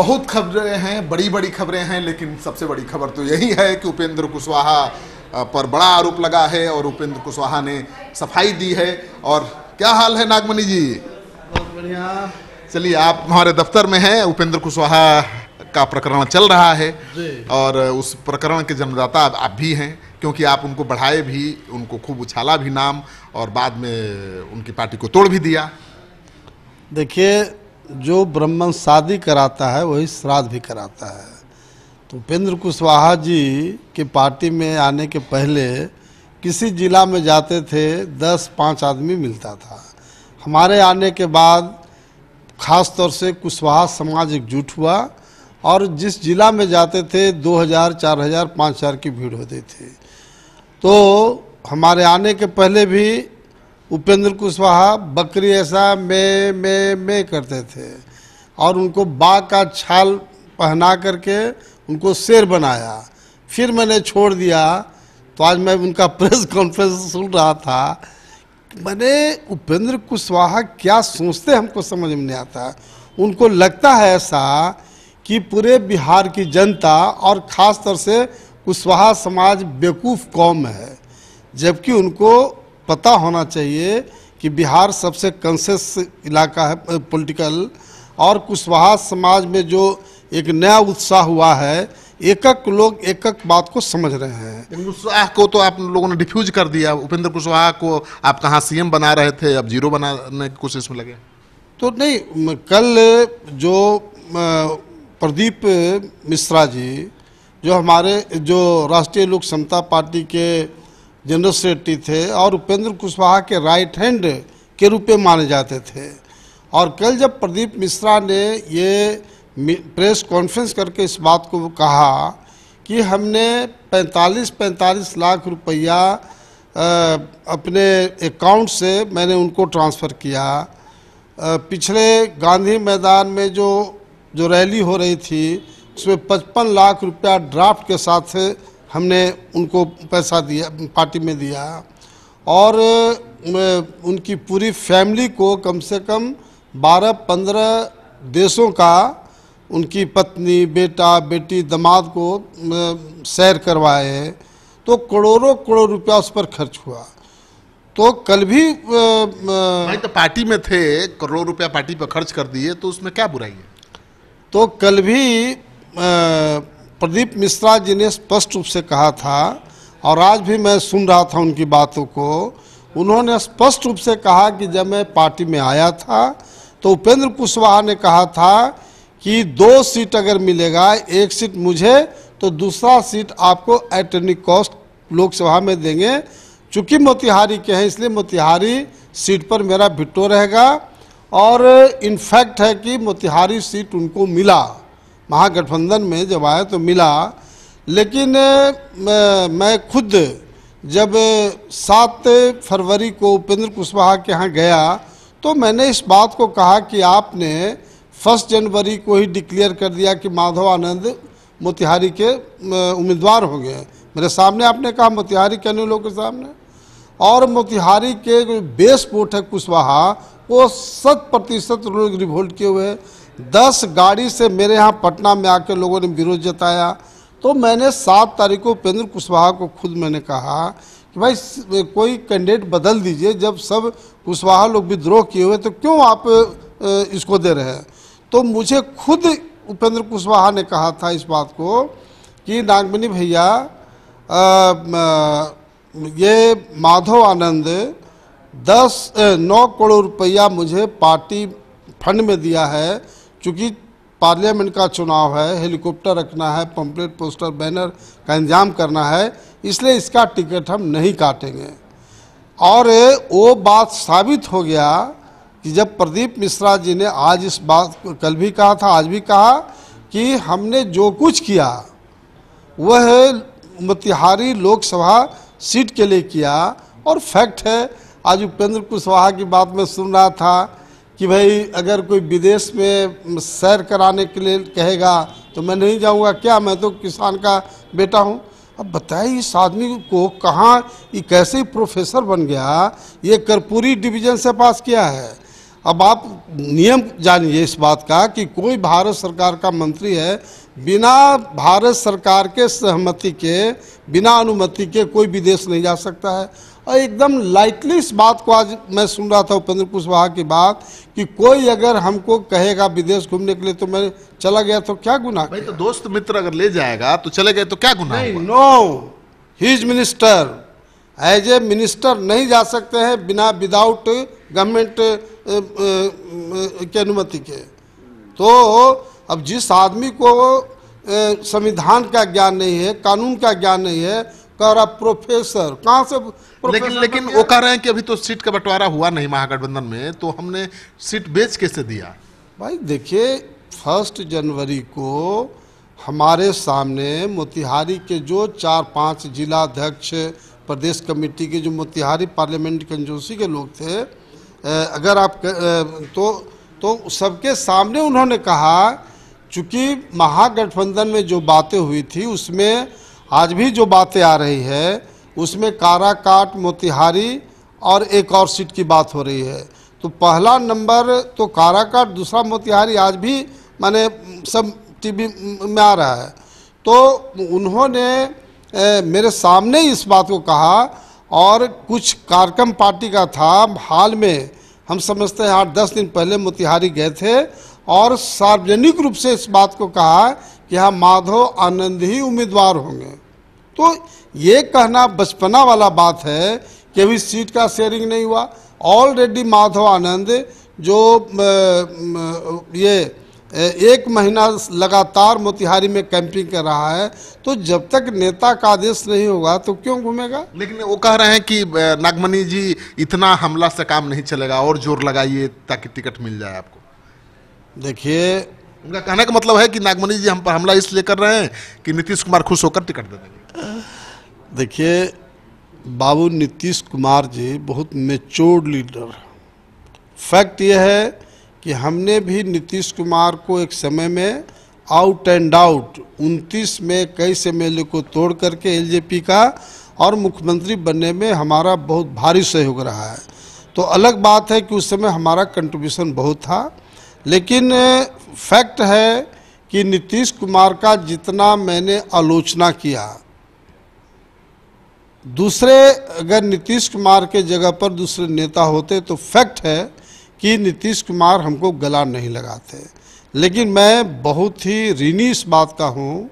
बहुत खबरें हैं बड़ी बड़ी खबरें हैं लेकिन सबसे बड़ी खबर तो यही है कि उपेंद्र कुशवाहा पर बड़ा आरोप लगा है और उपेंद्र कुशवाहा ने सफाई दी है और क्या हाल है नागमणि जी बहुत बढ़िया चलिए आप हमारे दफ्तर में हैं उपेंद्र कुशवाहा का प्रकरण चल रहा है और उस प्रकरण के जन्मदाता आप भी हैं क्योंकि आप उनको बढ़ाए भी उनको खूब उछाला भी नाम और बाद में उनकी पार्टी को तोड़ भी दिया देखिए जो ब्राह्मण शादी कराता है वही श्राद्ध भी कराता है तो उपेंद्र कुशवाहा जी के पार्टी में आने के पहले किसी ज़िला में जाते थे दस पाँच आदमी मिलता था हमारे आने के बाद ख़ास तौर से कुशवाहा समाज एकजुट हुआ और जिस ज़िला में जाते थे दो हजार चार हजार पाँच हजार की भीड़ होती थी तो हमारे आने के पहले भी उपेंद्र कुशवाहा बकरी ऐसा मैं मैं मैं करते थे और उनको बाघ का छाल पहना करके उनको शेर बनाया फिर मैंने छोड़ दिया तो आज मैं उनका प्रेस कॉन्फ्रेंस सुन रहा था मैंने उपेंद्र कुशवाहा क्या सोचते हमको समझ में नहीं आता उनको लगता है ऐसा कि पूरे बिहार की जनता और ख़ास तौर से कुशवाहा समाज बेवकूफ़ कौम है जबकि उनको पता होना चाहिए कि बिहार सबसे कंसेस इलाका है पॉलिटिकल और कुशवाहा समाज में जो एक नया उत्साह हुआ है एकक लोग एकक बात को समझ रहे हैं कुशवाहा को तो आप लोगों ने डिफ्यूज कर दिया उपेंद्र कुशवाहा को आप कहाँ सीएम बना रहे थे अब जीरो बनाने की कोशिश में लगे तो नहीं कल जो प्रदीप मिश्रा जी जो हमारे जो राष्ट्रीय लोक समता पार्टी के जनरल सेक्रेटरी थे और उपेंद्र कुशवाहा के राइट हैंड के रूप में माने जाते थे और कल जब प्रदीप मिश्रा ने ये प्रेस कॉन्फ्रेंस करके इस बात को कहा कि हमने 45-45 लाख रुपया अपने अकाउंट से मैंने उनको ट्रांसफ़र किया पिछले गांधी मैदान में जो जो रैली हो रही थी उसमें 55 लाख रुपया ड्राफ्ट के साथ हमने उनको पैसा दिया पार्टी में दिया और उनकी पूरी फैमिली को कम से कम 12-15 देशों का उनकी पत्नी बेटा बेटी दामाद को सैर करवाए तो करोड़ों करोड़ रुपया उस पर खर्च हुआ तो कल भी आ, भाई तो पार्टी में थे करोड़ों रुपया पार्टी पर खर्च कर दिए तो उसमें क्या बुराई है तो कल भी आ, प्रदीप मिश्रा जी ने स्पष्ट रूप से कहा था और आज भी मैं सुन रहा था उनकी बातों को उन्होंने स्पष्ट रूप से कहा कि जब मैं पार्टी में आया था तो उपेंद्र कुशवाहा ने कहा था कि दो सीट अगर मिलेगा एक सीट मुझे तो दूसरा सीट आपको एट एनी कॉस्ट लोकसभा में देंगे चूँकि मोतिहारी के हैं इसलिए मोतिहारी सीट पर मेरा भिट्टो रहेगा और इनफैक्ट है कि मोतिहारी सीट उनको मिला महागठबंधन में जब आया तो मिला लेकिन मैं खुद जब सात फरवरी को उपेंद्र कुशवाहा के यहाँ गया तो मैंने इस बात को कहा कि आपने फर्स्ट जनवरी को ही डिक्लेयर कर दिया कि माधव आनंद मोतिहारी के उम्मीदवार हो गए मेरे सामने आपने कहा मोतिहारी कहने लोगों के सामने और मोतिहारी के जो बेस वोट है कुशवाहा वो शत प्रतिशत लोग रिवोल्ट किए हुए हैं दस गाड़ी से मेरे यहाँ पटना में आके लोगों ने विरोध जताया तो मैंने सात तारीख को उपेंद्र कुशवाहा को खुद मैंने कहा कि भाई कोई कैंडिडेट बदल दीजिए जब सब कुशवाहा लोग विद्रोह किए हुए तो क्यों आप इसको दे रहे हैं तो मुझे खुद उपेंद्र कुशवाहा ने कहा था इस बात को कि नागमणि भैया ये माधव आनंद दस नौ करोड़ रुपया मुझे पार्टी फंड में दिया है चूँकि पार्लियामेंट का चुनाव है हेलीकॉप्टर रखना है पंपलेट पोस्टर बैनर का इंतजाम करना है इसलिए इसका टिकट हम नहीं काटेंगे और वो बात साबित हो गया कि जब प्रदीप मिश्रा जी ने आज इस बात कल भी कहा था आज भी कहा कि हमने जो कुछ किया वह मोतिहारी लोकसभा सीट के लिए किया और फैक्ट है आज उपेंद्र कुशवाहा की बात में सुन रहा था कि भाई अगर कोई विदेश में सैर कराने के लिए कहेगा तो मैं नहीं जाऊंगा क्या मैं तो किसान का बेटा हूँ अब बताइए इस आदमी को कहाँ ये कैसे प्रोफेसर बन गया ये कर्पूरी डिवीजन से पास किया है अब आप नियम जानिए इस बात का कि कोई भारत सरकार का मंत्री है बिना भारत सरकार के सहमति के बिना अनुमति के कोई विदेश नहीं जा सकता है और एकदम लाइटली इस बात को आज मैं सुन रहा था उपेंद्र कुशवाहा की बात कि कोई अगर हमको कहेगा विदेश घूमने के लिए तो मैं चला गया तो क्या गुना भाई तो दोस्त मित्र अगर ले जाएगा तो चले गए तो क्या गुना no he is minister as a minister नहीं जा सकते हैं बिना विदाउट गवर्नमेंट की अनुमति के तो अब जिस आदमी को uh, संविधान का ज्ञान नहीं है कानून का ज्ञान नहीं है कह रहा प्रोफेसर कहाँ से प्रोफेसर लेकिन लेकिन वो कह रहे हैं कि अभी तो सीट का बंटवारा हुआ नहीं महागठबंधन में तो हमने सीट बेच कैसे दिया भाई देखिए फर्स्ट जनवरी को हमारे सामने मोतिहारी के जो चार पांच जिला अध्यक्ष प्रदेश कमेटी के जो मोतिहारी पार्लियामेंट कंजोसी के लोग थे अगर आप तो तो सबके सामने उन्होंने कहा चूँकि महागठबंधन में जो बातें हुई थी उसमें आज भी जो बातें आ रही है उसमें काराकाट मोतिहारी और एक और सीट की बात हो रही है तो पहला नंबर तो काराकाट दूसरा मोतिहारी आज भी माने सब टीवी में आ रहा है तो उन्होंने ए, मेरे सामने इस बात को कहा और कुछ कार्यक्रम पार्टी का था हाल में हम समझते हैं आठ दस दिन पहले मोतिहारी गए थे और सार्वजनिक रूप से इस बात को कहा यहाँ माधव आनंद ही उम्मीदवार होंगे तो ये कहना बचपना वाला बात है कि अभी सीट का शेयरिंग नहीं हुआ ऑलरेडी माधव आनंद जो ये एक महीना लगातार मोतिहारी में कैंपिंग कर रहा है तो जब तक नेता का आदेश नहीं होगा तो क्यों घूमेगा लेकिन वो कह रहे हैं कि नागमणि जी इतना हमला से काम नहीं चलेगा और जोर लगाइए ताकि टिकट मिल जाए आपको देखिए उनका कहने का मतलब है कि नागमणि जी हम पर हमला इसलिए कर रहे हैं कि नीतीश कुमार खुश होकर टिकट दे देंगे देखिए बाबू नीतीश कुमार जी बहुत मेच्योर लीडर फैक्ट ये है कि हमने भी नीतीश कुमार को एक समय में आउट एंड आउट 29 में कई एम को तोड़ करके एलजेपी का और मुख्यमंत्री बनने में हमारा बहुत भारी सहयोग रहा है तो अलग बात है कि उस समय हमारा कंट्रीब्यूशन बहुत था लेकिन फैक्ट है कि नीतीश कुमार का जितना मैंने आलोचना किया दूसरे अगर नीतीश कुमार के जगह पर दूसरे नेता होते तो फैक्ट है कि नीतीश कुमार हमको गला नहीं लगाते लेकिन मैं बहुत ही ऋणी इस बात का हूँ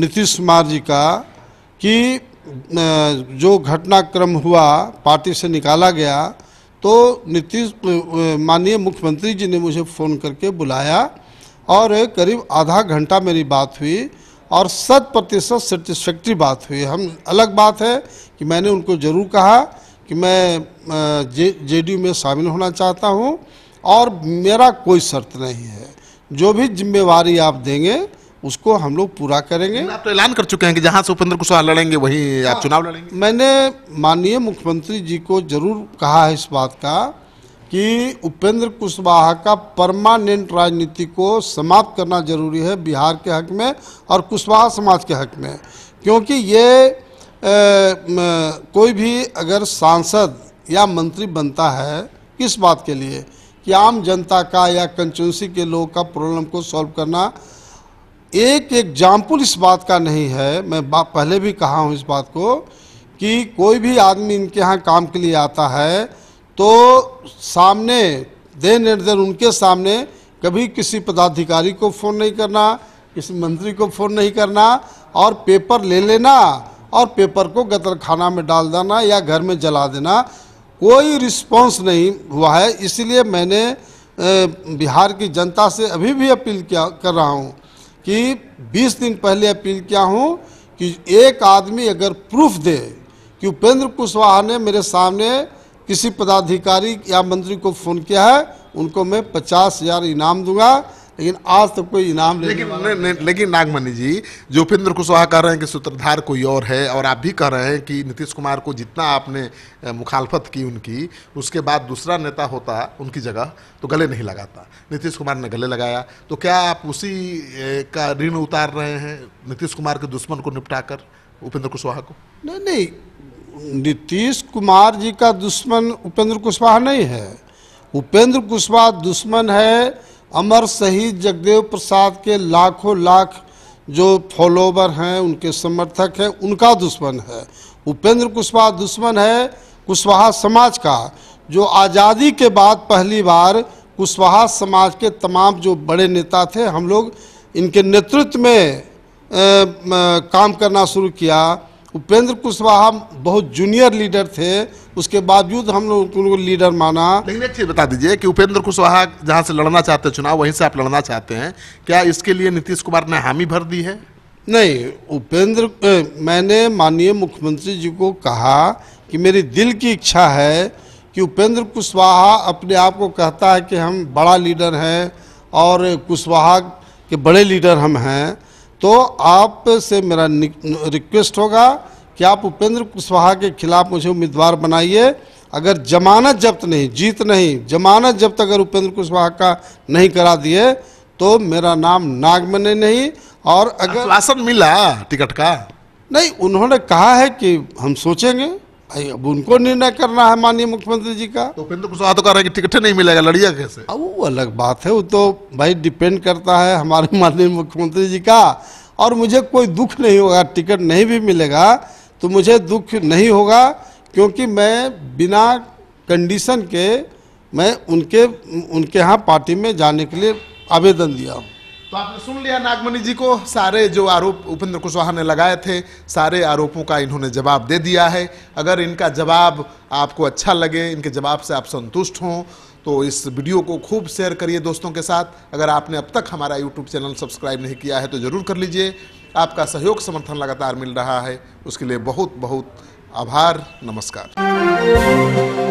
नीतीश कुमार जी का कि जो घटनाक्रम हुआ पार्टी से निकाला गया तो नीतीश माननीय मुख्यमंत्री जी ने मुझे फ़ोन करके बुलाया और करीब आधा घंटा मेरी बात हुई और शत प्रतिशत सेटिस्फैक्ट्री बात हुई हम अलग बात है कि मैंने उनको ज़रूर कहा कि मैं जे जे में शामिल होना चाहता हूँ और मेरा कोई शर्त नहीं है जो भी जिम्मेवारी आप देंगे उसको हम लोग पूरा करेंगे आप तो ऐलान कर चुके हैं कि जहां से उपेंद्र कुशवाहा लड़ेंगे वहीं आप हाँ। चुनाव लड़ेंगे मैंने माननीय मुख्यमंत्री जी को जरूर कहा है इस बात का कि उपेंद्र कुशवाहा का परमानेंट राजनीति को समाप्त करना जरूरी है बिहार के हक में और कुशवाहा समाज के हक में क्योंकि ये ए, कोई भी अगर सांसद या मंत्री बनता है किस बात के लिए कि आम जनता का या कंस्टिट्यूंसी के लोगों का प्रॉब्लम को सॉल्व करना एक एग्जाम्पल इस बात का नहीं है मैं बा, पहले भी कहा हूँ इस बात को कि कोई भी आदमी इनके यहाँ काम के लिए आता है तो सामने देन एंड देन उनके सामने कभी किसी पदाधिकारी को फ़ोन नहीं करना किसी मंत्री को फ़ोन नहीं करना और पेपर ले लेना और पेपर को गतरखाना में डाल देना या घर में जला देना कोई रिस्पांस नहीं हुआ है इसलिए मैंने बिहार की जनता से अभी भी अपील किया कर रहा हूँ कि 20 दिन पहले अपील किया हूँ कि एक आदमी अगर प्रूफ दे कि उपेंद्र कुशवाहा ने मेरे सामने किसी पदाधिकारी या मंत्री को फ़ोन किया है उनको मैं पचास हज़ार इनाम दूंगा लेकिन आज तक कोई इनाम लेकिन ने, ने, लेकिन नागमणि जी जो उपेंद्र कुशवाहा कह रहे हैं कि सूत्रधार कोई और है और आप भी कह रहे हैं कि नीतीश कुमार को जितना आपने मुखालफत की उनकी उसके बाद दूसरा नेता होता उनकी जगह तो गले नहीं लगाता नीतीश कुमार ने गले लगाया तो क्या आप उसी का ऋण उतार रहे हैं नीतीश कुमार के दुश्मन को निपटाकर उपेंद्र कुशवाहा को नहीं नहीं नीतीश कुमार जी का दुश्मन उपेंद्र कुशवाहा नहीं है उपेंद्र कुशवाहा दुश्मन है अमर शहीद जगदेव प्रसाद के लाखों लाख जो फॉलोवर हैं उनके समर्थक हैं उनका दुश्मन है उपेंद्र कुशवाहा दुश्मन है कुशवाहा समाज का जो आज़ादी के बाद पहली बार कुशवाहा समाज के तमाम जो बड़े नेता थे हम लोग इनके नेतृत्व में आ, आ, काम करना शुरू किया उपेंद्र कुशवाहा बहुत जूनियर लीडर थे उसके बावजूद हम लोग उनको लीडर माना लेकिन एक चीज़ बता दीजिए कि उपेंद्र कुशवाहा जहाँ से लड़ना चाहते हैं चुनाव वहीं से आप लड़ना चाहते हैं क्या इसके लिए नीतीश कुमार ने हामी भर दी है नहीं उपेंद्र मैंने माननीय मुख्यमंत्री जी को कहा कि मेरी दिल की इच्छा है कि उपेंद्र कुशवाहा अपने आप को कहता है कि हम बड़ा लीडर हैं और कुशवाहा के बड़े लीडर हम हैं तो आप से मेरा रिक्वेस्ट होगा कि आप उपेंद्र कुशवाहा के खिलाफ मुझे उम्मीदवार बनाइए अगर जमानत जब्त नहीं जीत नहीं जमानत जब्त अगर उपेंद्र कुशवाहा का नहीं करा दिए तो मेरा नाम नागमने नहीं और अगर राशन मिला टिकट का नहीं उन्होंने कहा है कि हम सोचेंगे अब उनको निर्णय करना है माननीय मुख्यमंत्री जी का तो उपेंद्र कुशवाहा तो कह रहे हैं कि टिकट नहीं मिलेगा लड़िया कैसे अब वो अलग बात है वो तो भाई डिपेंड करता है हमारे माननीय मुख्यमंत्री जी का और मुझे कोई दुख नहीं होगा टिकट नहीं भी मिलेगा तो मुझे दुख नहीं होगा क्योंकि मैं बिना कंडीशन के मैं उनके उनके यहाँ पार्टी में जाने के लिए आवेदन दिया हूँ तो आपने सुन लिया नागमणि जी को सारे जो आरोप उपेंद्र कुशवाहा ने लगाए थे सारे आरोपों का इन्होंने जवाब दे दिया है अगर इनका जवाब आपको अच्छा लगे इनके जवाब से आप संतुष्ट हों तो इस वीडियो को खूब शेयर करिए दोस्तों के साथ अगर आपने अब तक हमारा यूट्यूब चैनल सब्सक्राइब नहीं किया है तो ज़रूर कर लीजिए आपका सहयोग समर्थन लगातार मिल रहा है उसके लिए बहुत बहुत आभार नमस्कार